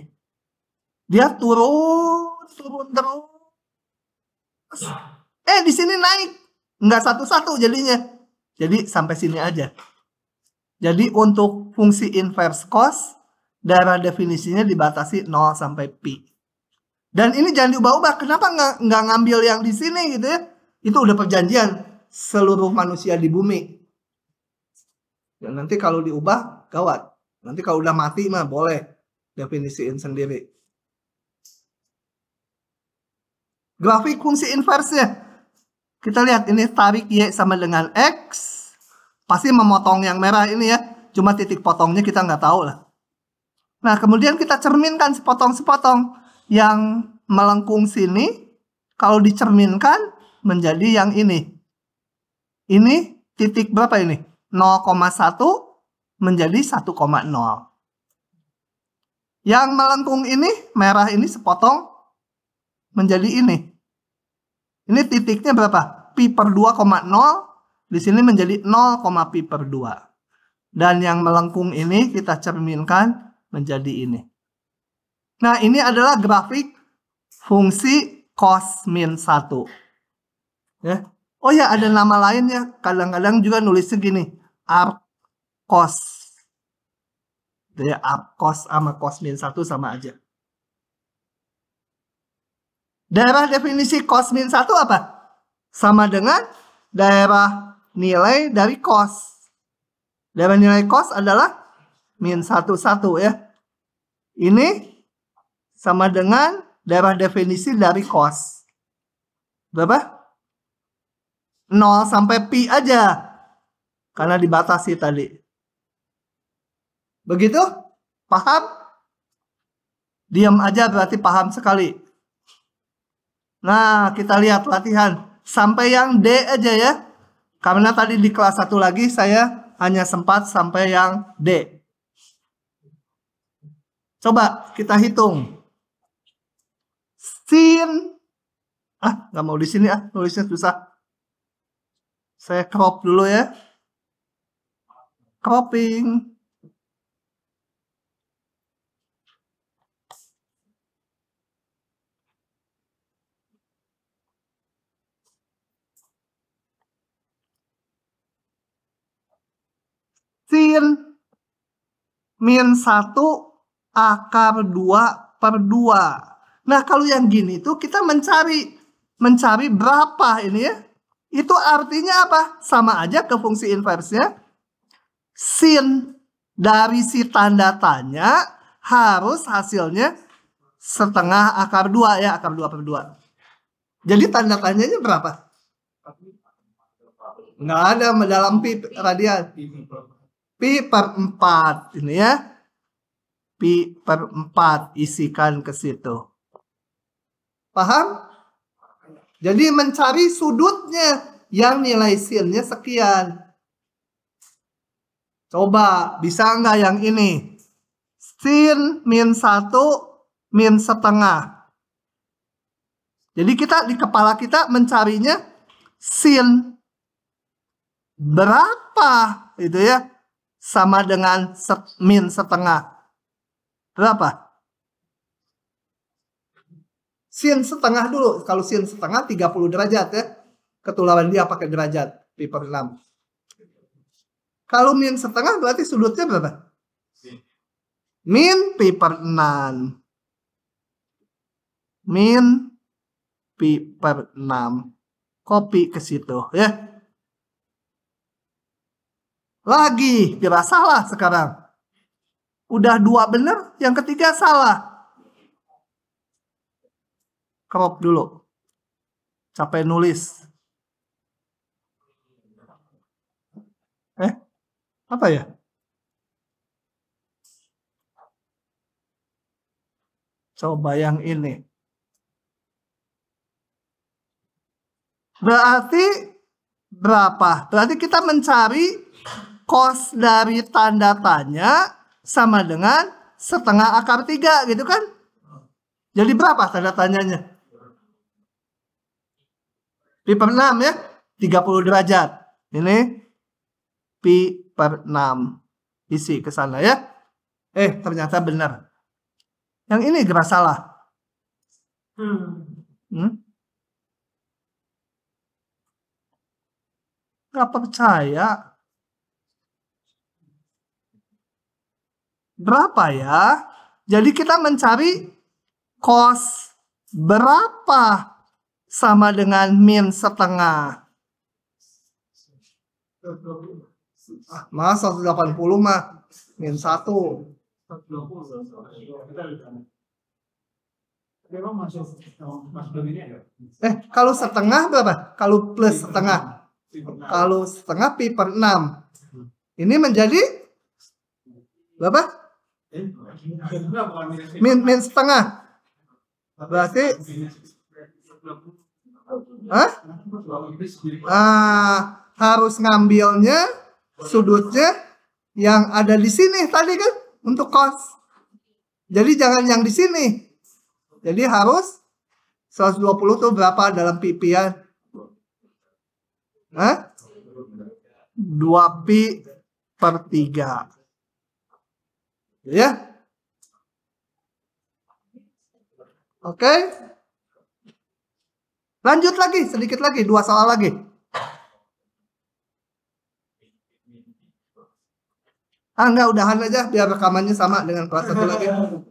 Dia turun turun terus. Nah. Eh di sini naik nggak satu-satu jadinya. Jadi sampai sini aja. Jadi untuk fungsi inverse cos, daerah definisinya dibatasi 0 sampai pi. Dan ini jangan diubah-ubah. Kenapa nggak nggak ngambil yang di sini gitu ya? Itu udah perjanjian seluruh manusia di bumi. Dan ya, nanti kalau diubah gawat. Nanti kalau udah mati mah boleh definisiin sendiri. Grafik fungsi inversnya. Kita lihat ini tarik Y sama dengan X pasti memotong yang merah ini ya cuma titik potongnya kita nggak tahu lah nah kemudian kita cerminkan sepotong-sepotong yang melengkung sini kalau dicerminkan menjadi yang ini ini titik berapa ini 0,1 menjadi 1,0 yang melengkung ini merah ini sepotong menjadi ini ini titiknya berapa pi per 2,0 di sini menjadi 0, pi per 2. Dan yang melengkung ini kita cerminkan menjadi ini. Nah, ini adalah grafik fungsi cos min 1. Ya. Oh ya, ada nama lainnya Kadang-kadang juga nulis segini Arc cos. Jadi gitu ya, arc cos sama cos min 1 sama aja. Daerah definisi cos min 1 apa? Sama dengan daerah nilai dari cos, Dan nilai cos adalah min satu ya. Ini sama dengan daerah definisi dari cos Berapa? 0 sampai pi aja. Karena dibatasi tadi. Begitu? Paham? Diam aja berarti paham sekali. Nah, kita lihat latihan. Sampai yang D aja ya. Karena tadi di kelas satu lagi saya hanya sempat sampai yang D. Coba kita hitung. Sin ah nggak mau di sini ah nulisnya susah. Saya crop dulu ya. Cropping. sin min 1 akar 2 per 2. Nah, kalau yang gini tuh kita mencari mencari berapa ini ya. Itu artinya apa? Sama aja ke fungsi inversnya. Sin dari si tanda tanya harus hasilnya setengah akar 2 ya, akar 2 per 2. Jadi tanda tanyanya berapa? Nggak ada dalam pi radian. Pi per 4 ini ya. Pi per 4 isikan ke situ. Paham? Jadi mencari sudutnya yang nilai sinnya sekian. Coba, bisa nggak yang ini? Sin min 1 min setengah. Jadi kita di kepala kita mencarinya sin berapa itu ya sama dengan min setengah. Berapa? Sin setengah dulu. Kalau sin setengah 30 derajat ya. Ketularan dia pakai derajat. Pi per 6. Kalau min setengah berarti sudutnya berapa? Min pi per 6. Min pi per 6. Kopi ke situ ya lagi kira ya, salah sekarang udah dua bener yang ketiga salah crop dulu capek nulis eh apa ya coba yang ini berarti berapa berarti kita mencari kos dari tanda tanya sama dengan setengah akar tiga gitu kan? Jadi berapa tanda tanyanya? pi per 6 ya, 30 derajat. Ini pi per 6. Isi ke sana ya. Eh, ternyata benar. Yang ini gerak salah. Hmm. hmm? Gak percaya. berapa ya? Jadi kita mencari cos berapa sama dengan min setengah. Ah, masa 180 mah min 1. Eh, kalau setengah berapa? Kalau plus setengah. Kalau setengah pi per 6. Ini menjadi berapa? Eh, min min setengah. Berarti Hah? Ah, harus ngambilnya sudutnya yang ada di sini tadi kan untuk kos, Jadi jangan yang di sini. Jadi harus 120 tuh berapa dalam pipi ya? Hah? 2 pi per 3. Ya. Oke. Lanjut lagi, sedikit lagi, dua soal lagi. Ah, enggak, udahan aja biar rekamannya sama dengan kelas satu lagi.